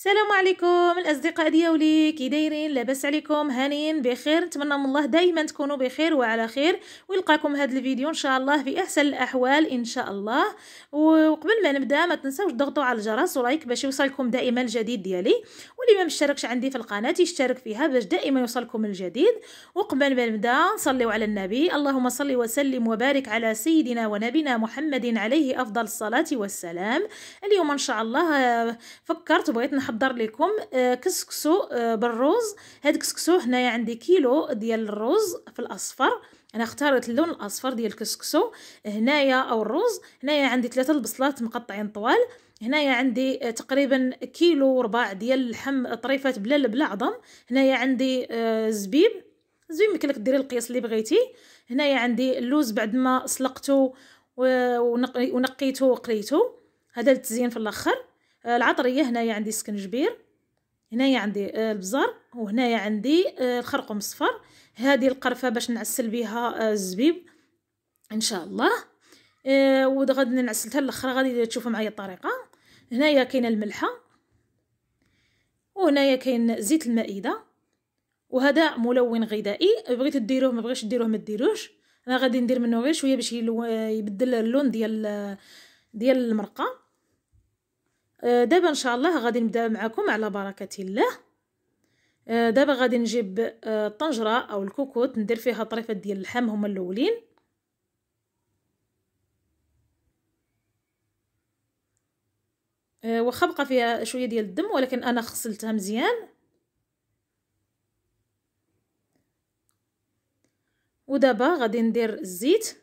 السلام عليكم الاصدقاء ديالي كي دايرين لاباس عليكم هانيين بخير نتمنى من الله دائما تكونوا بخير وعلى خير ويلقاكم هذا الفيديو ان شاء الله في احسن الاحوال ان شاء الله وقبل ما نبدا ما تنساوش تضغطوا على الجرس ولايك باش يوصلكم دائما الجديد ديالي واللي ما مشتركش عندي في القناه يشترك فيها باش دائما يوصلكم الجديد وقبل ما نبدا نصليو على النبي اللهم صل وسلم وبارك على سيدنا ونبينا محمد عليه افضل الصلاه والسلام اليوم ان شاء الله فكرت بغيت نحضر لكم آه، كسكسو آه، بالروز هاد كسكسو هنايا عندي كيلو ديال الروز في الاصفر انا اختارت اللون الاصفر ديال الكسكسو هنايا او الروز هنايا عندي ثلاثه البصلات مقطعين طوال هنايا عندي آه، تقريبا كيلو ورباع ديال اللحم طريفات بلا بلا عظم هنايا عندي زبيب زبيب يمكن لك ديري القياس اللي بغيتي هنايا عندي اللوز بعد ما سلقته ونقيته وقريته هذا التزيين في الاخر آه، العطريه هنايا عندي سكنجبير هنايا عندي آه، البزر وهنايا عندي آه، الخرقوم الصفر هذه القرفه باش نعسل بها الزبيب ان شاء الله وغادي نعسلتها الاخرى غادي تشوفوا معايا الطريقه هنايا كاينه الملحه وهنايا كاين زيت المائده وهذا ملون غذائي بغيت ديروه ما بغيتش ديروه ما ديروش انا غادي ندير منه غير شويه باش يبدل اللون ديال ديال المرقه آه، دابا ان شاء الله غادي نبدا معكم على بركه الله آه، دابا غادي نجيب آه، الطنجره او الكوكوت ندير فيها طريفه ديال اللحم هما الاولين واخا بقى فيها شويه ديال الدم ولكن انا غسلتها مزيان ودابا غادي ندير الزيت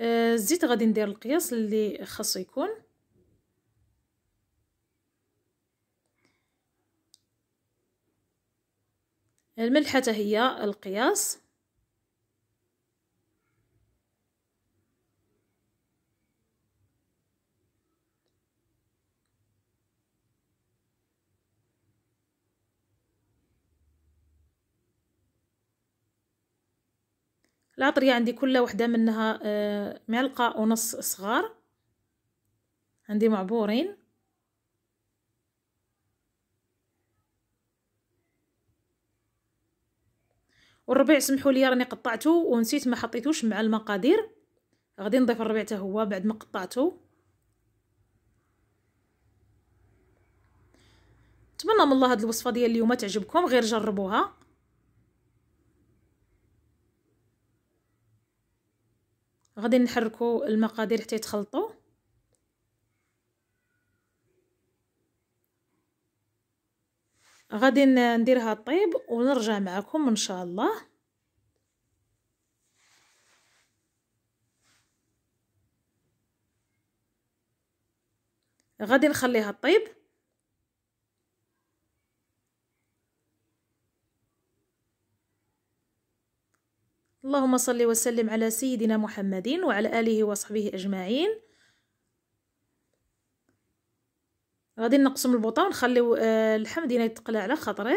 آه، الزيت غادي ندير القياس اللي خاصو يكون الملح حتى هي القياس العطرية عندي كل وحدة منها آه، معلقة ونص صغار عندي معبورين والربيع سمحوا لي راني قطعته ونسيت ما حطيتوش مع المقادير غادي نضيف الربيع حتى هو بعد ما قطعته نتمنى من الله هاد الوصفه ديال اليوم تعجبكم غير جربوها غادي نحركو المقادير حتى يتخلطوا غادي نديرها طيب ونرجع معكم ان شاء الله غادي نخليها طيب اللهم صل وسلم على سيدنا محمد وعلى آله وصحبه أجمعين غادي نقسم البوطه ونخليو اللحم آه، ديالنا يتقلى على خاطره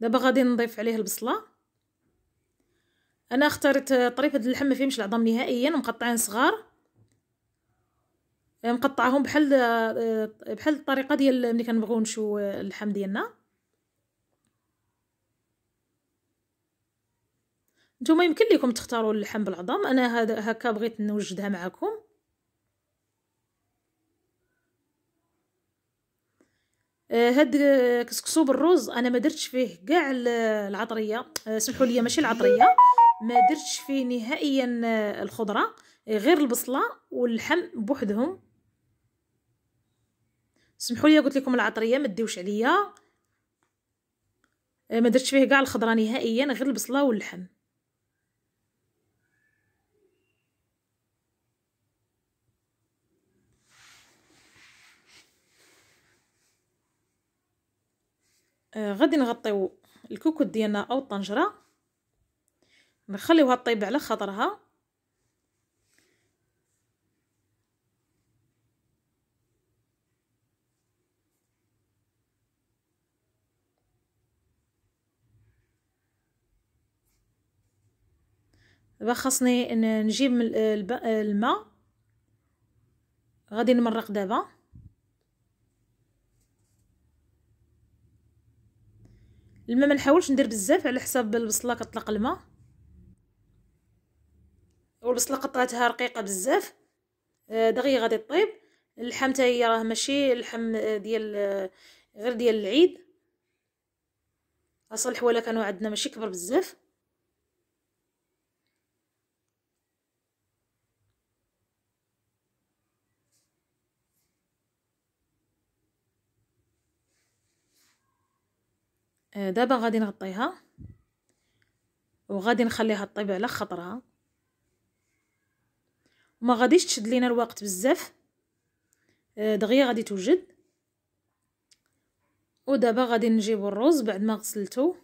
دابا غادي نضيف عليه البصله انا اخترت طريف هاد اللحم ما فيهمش العظام نهائيا مقطعين صغار مقطعهم بحال أه، بحال الطريقه ديال ملي كنبغيو نشو أه، اللحم ديالنا نتوما يمكن لكم تختاروا اللحم بالعظام انا هذا هكا بغيت نوجدها معكم أه، هاد كسكسو بالرز انا ما درتش فيه كاع العطريه سمحوا لي ماشي العطريه ما درتش فيه نهائيا آه، الخضره آه، غير البصله واللحم بوحدهم سمحوا لي قلت لكم العطريه ما تديوش عليا آه، ما درتش فيه كاع الخضره نهائيا غير البصله واللحم غادي نغطيو الكوكوت ديالنا او الطنجره نخليوها طيب على خاطرها دابا خاصني نجيب الماء غادي نمرق دابا الماء ما نحاولش ندير بزاف على حساب البصله كطلق الماء والبصله قطعتها رقيقه بزاف آه، دغيا غادي طيب اللحم حتى هي راه ماشي اللحم آه، ديال آه، غير ديال العيد اصل الحواله كانوا عندنا ماشي كبر بزاف دابا غادي نغطيها وغادي نخليها طيب على خطرها ما غاديش تشد لينا الوقت بزاف آه، دغيا غادي توجد ودابا غادي نجيبو الرز بعد ما غسلته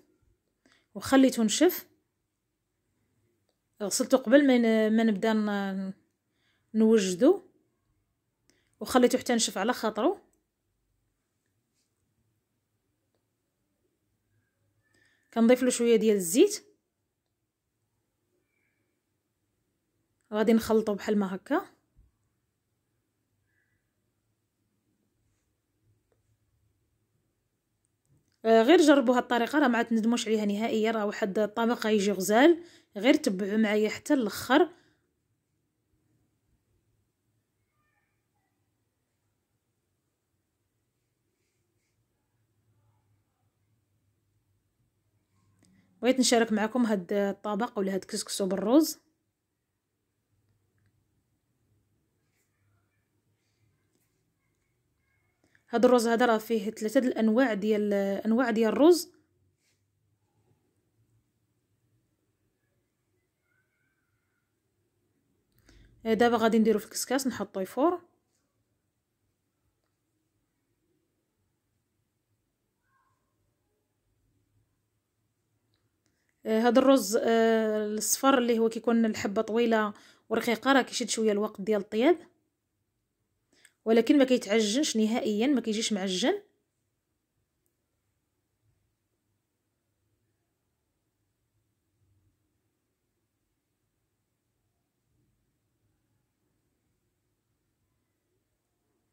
وخليته نشف غسلته قبل ما ما نبدا نوجدو وخليته حتى نشف على خاطرو كنضيف له شويه ديال الزيت غادي نخلطو بحال ما هكا آه، غير جربوا هاد الطريقه راه ما تندموش عليها نهائيا راه واحد الطبق غيجي غزال غير تبعوا معايا حتى الاخر بغيت نشارك معكم هاد الطبق ولا هاد كسكسو بالرز هذا الرز هذا راه فيه ثلاثه الانواع ديال انواع ديال الرز آه، دابا غادي نديرو في الكسكاس نحطو يفور هذا آه، الرز آه، الصفر اللي هو كيكون الحبه طويله ورقيقه راه كيشد شويه الوقت ديال الطياب ولكن ما كيتعجنش نهائيا ما كيجيش معجن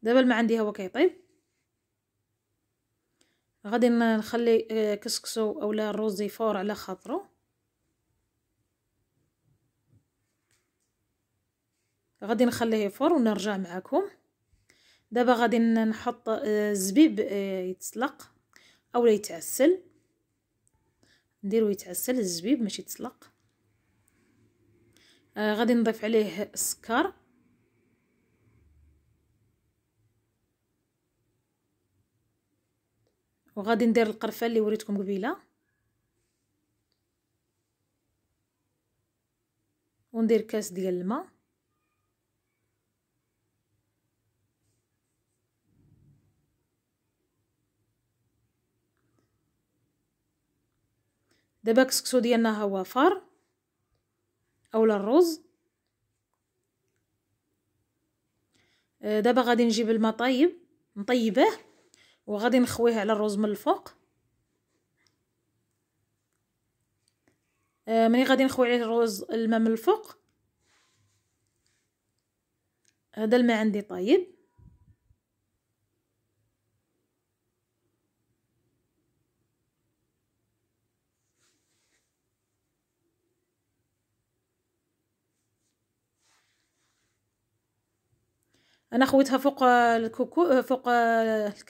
دابا الماء عندي هو كيطيب غادي نخلي آه، كسكسو اولا الرز يفور على خاطرو غادي نخليه يفور ونرجع معكم دابا غادي نحط الزبيب آه، آه، يتسلق اولا يتعسل نديرو يتعسل الزبيب ماشي يتسلق آه غادي نضيف عليه السكر وغادي ندير القرفه اللي وريتكم قبيله وندير كاس ديال الماء دابا كسكسو ديالنا هو فار اولا الرز آه، دابا غادي نجيب الماء طيب نطيبه وغادي نخويه على الرز من الفوق آه، ملي غادي نخوي عليه الرز الماء من الفوق هذا الماء عندي طايب انا خويتها فوق الكوكو فوق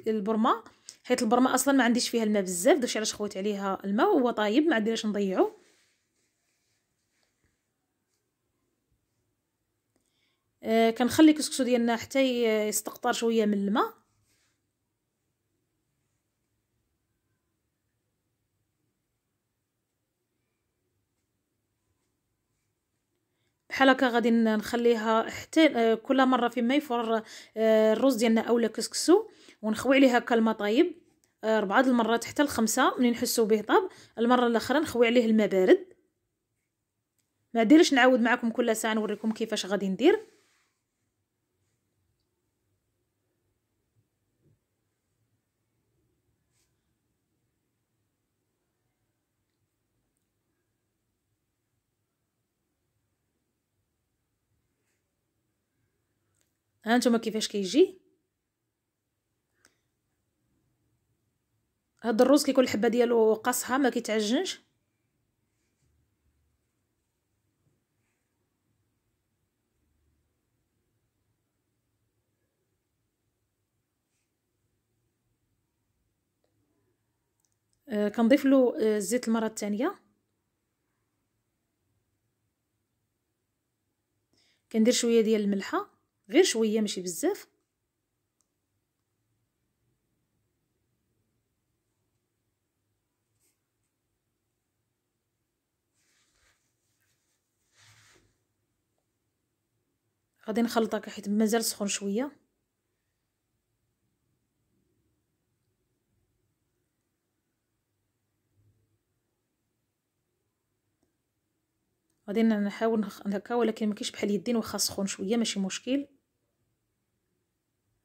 البرمه حيت البرمه اصلا ما عنديش فيها الماء بزاف داكشي علاش خويت عليها الماء وهو طايب ما عندناش نضيعو آه كنخلي الكسكسو ديالنا حتى يستقطر شويه من الماء بحال هكا غادي نخليها حتى آه، كل مره فيما يفور آه، الرز ديالنا اولا كسكسو ونخوي عليه هكا الماء طايب آه، ربعه المرات حتى الخمسه ملي نحسو به طاب المره الاخرى نخوي عليه الماء بارد ما ديرش نعاود معكم كل ساعه نوريكم كيفاش غادي ندير ها نتوما كيفاش كيجي هاد الرز كيكون الحبه ديالو قاصحه ما كيتعجنش آه كنضيف له آه، الزيت آه المره الثانيه كندير شويه ديال الملحه غير شويه ماشي بزاف غادي نخلط هكا حيت مازال سخون شويه غادي نحاول هكا ولكن ما كاينش بحال يدين واخا سخون شويه ماشي مشكل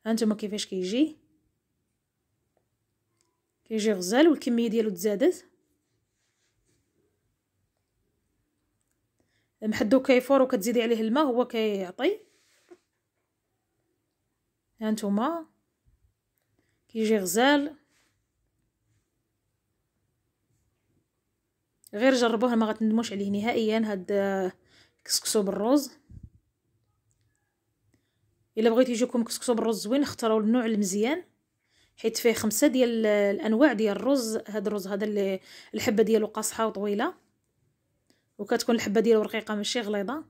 هانتوما كيفاش كيجي كيجي غزال والكميه ديالو تزادت محدو كيفور وكتزيدي عليه الماء هو كيعطي هانتوما كيجي غزال غير جربوه ما غتندموش عليه نهائيا هاد كسكسو بالروز الا بغيتو يجيكم كسكسو بالرز زوين اختاروا النوع المزيان حيت فيه خمسه ديال الانواع ديال الرز هاد الرز هذا اللي الحبه ديالو قاصحه وطويله وكتكون الحبه ديالو رقيقه ماشي غليظه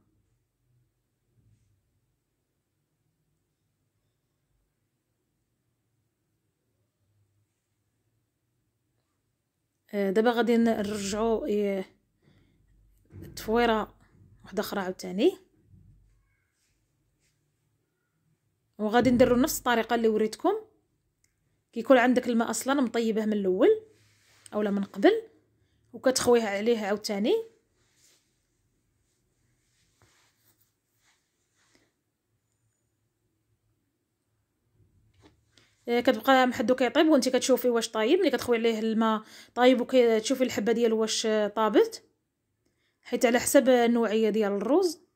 آه، دابا غادي نرجعو إيه، التفويره واحده اخرى عاوتاني وغادي نديرو نفس الطريقه اللي وريتكم كيكون عندك الماء اصلا مطيبه من الاول اولا من قبل وكتخويها عليه عاوتاني آه، كتبقى محدو كيطيب وانت كتشوفي واش طايب ملي كتخوي عليه الماء طايب وكتشوفي الحبه ديالو واش طابت حيت على حسب النوعيه ديال الرز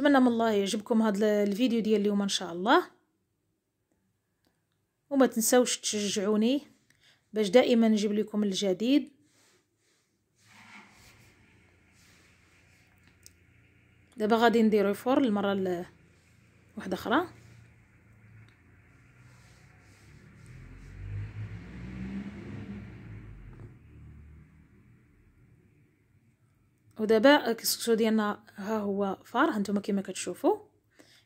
نتمنى من الله يعجبكم هذا الفيديو ديال اليوم ان شاء الله وما تنسوش تشجعوني باش دائما نجيب لكم الجديد دابا غادي نديرو الفرن المره واحده اخرى ودابا الكسكسو ديالنا ها هو فار هانتوما كما كتشوفوا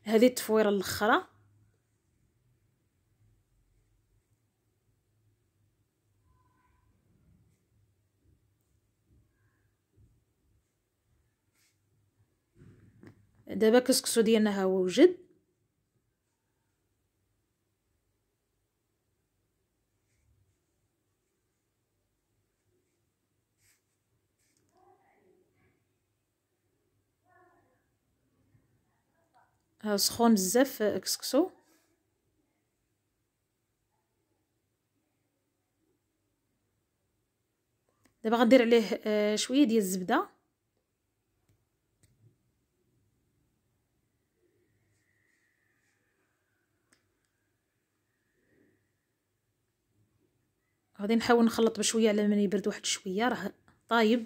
هذه التفويره الاخرى دابا الكسكسو ديالنا ها هو وجد سخون بزاف آه، كسكسو دابا غندير عليه آه، شويه ديال الزبده غادي نحاول نخلط بشويه على من يبرد واحد شويه راه طايب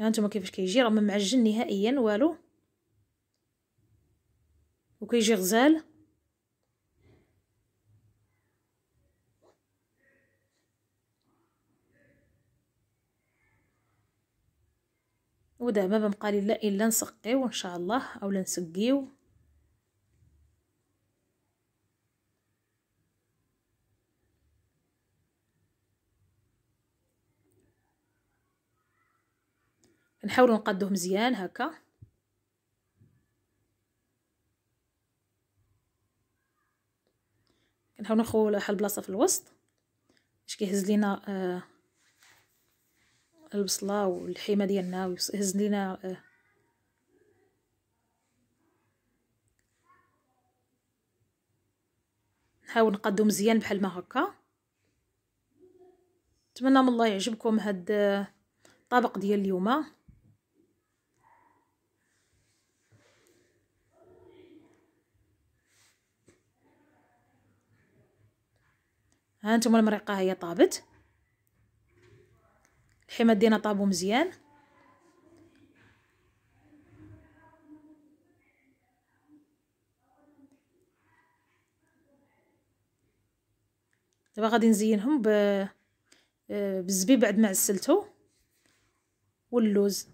هانتوما كيفاش كيجي راه ما معجن نهائيا والو وكيجي غزال ودابا ما بقى لا الا نسقيو ان شاء الله اولا نسقيو نحاولوا نقادوه مزيان هكا نحاولوا نخويو واحد البلاصه في الوسط باش كيهز لينا آه البصله واللحيمه ديالنا ويهز لينا آه نحاول نقادو مزيان بحال ما هكا نتمنى من الله يعجبكم هاد الطبق آه، ديال اليوم هانتوما المريقه هي طابت الحمى دينا طابو مزيان دابا غادي نزينهم ب بالزبيب بعد ما عسلته واللوز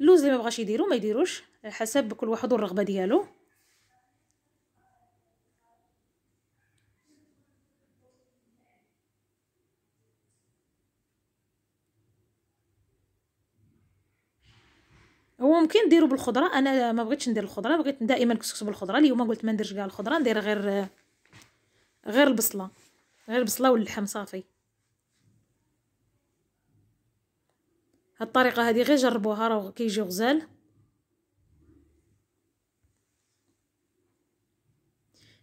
اللوز اللي ما بغاش يديرو ما يديروش على حسب كل واحد والرغبه ديالو هو ممكن نديرو بالخضره انا ما بغيتش ندير الخضره بغيت دائما كسكس بالخضره اليوم قلت ما نديرش كاع الخضره ندير غير غير البصله غير البصله واللحم صافي هاد الطريقه هادي غير جربوها راه كيجي غزال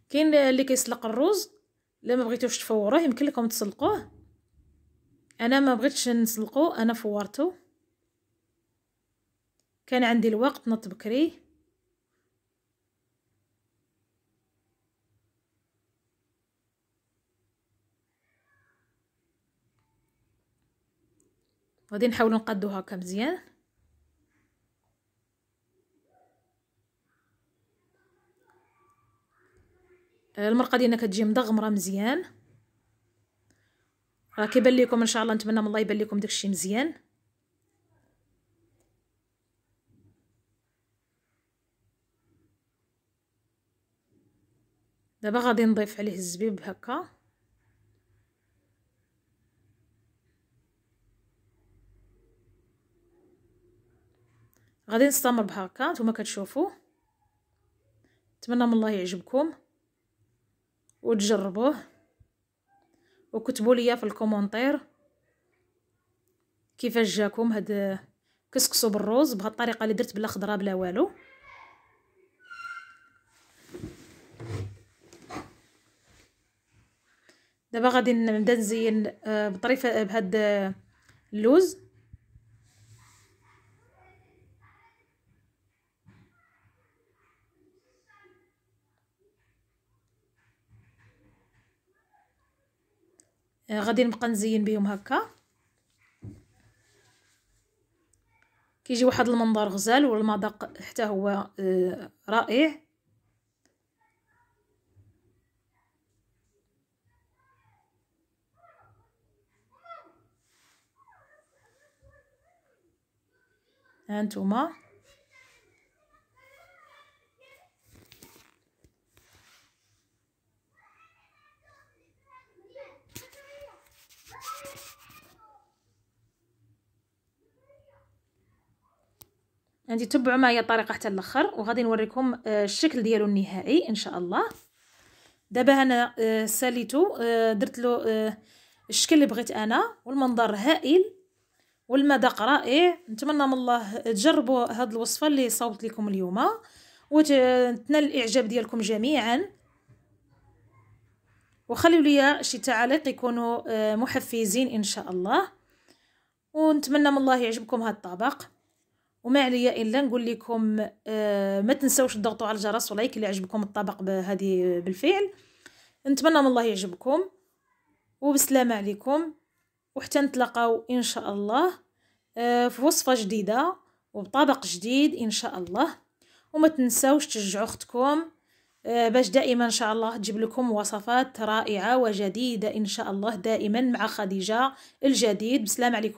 كاين اللي كيسلق الروز الا ما بغيتوش تفوروه يمكن لكم تسلقوه انا ما بغيتش نسلقو انا فورتو كان عندي الوقت نط بكري غادي نحاولوا نقادو هكا مزيان المرقه ديالنا كتجي مدغمره مزيان راه كيبان لكم ان شاء الله نتمنى من الله يبان لكم داكشي مزيان دابا غادي نضيف عليه الزبيب هكا غادي نستمر بهكا نتوما كتشوفوا نتمنى من الله يعجبكم وتجربوه وكتبوا لي في الكومونتير كيفاش جاكم هاد كسكسو بالروز بهالطريقه اللي درت بلا خضره بلا والو دابا غادي نبدا نزين آه، بطريفه آه، بهاد آه، اللوز غادي نبقى نزين بهم هكا كيجي واحد المنظر غزال والمذاق حتى هو رائع هانتوما عندي تبعوا معايا الطريقه حتى الاخر وغادي نوريكم آه، الشكل ديالو النهائي ان شاء الله دابا انا آه، ساليتو آه، درت له الشكل اللي بغيت انا والمنظر هائل والمذاق رائع إيه، نتمنى من الله تجربوا هاد الوصفه اللي صوبت لكم اليوم وتنال الاعجاب ديالكم جميعا وخليوا لي شي تعليق يكونوا آه، محفزين ان شاء الله ونتمنى من الله يعجبكم هاد الطبق وما عليا الا نقول لكم آه، ما تنسوش تضغطوا على الجرس ولايك اللي عجبكم الطبق بهذه بالفعل نتمنى من الله يعجبكم وبسلامه عليكم وحتى نتلاقاو ان شاء الله آه، في وصفه جديده وبطبق جديد ان شاء الله وما تنساوش تشجعوا اختكم آه، باش دائما ان شاء الله تجيب لكم وصفات رائعه وجديده ان شاء الله دائما مع خديجه الجديد بسلام عليكم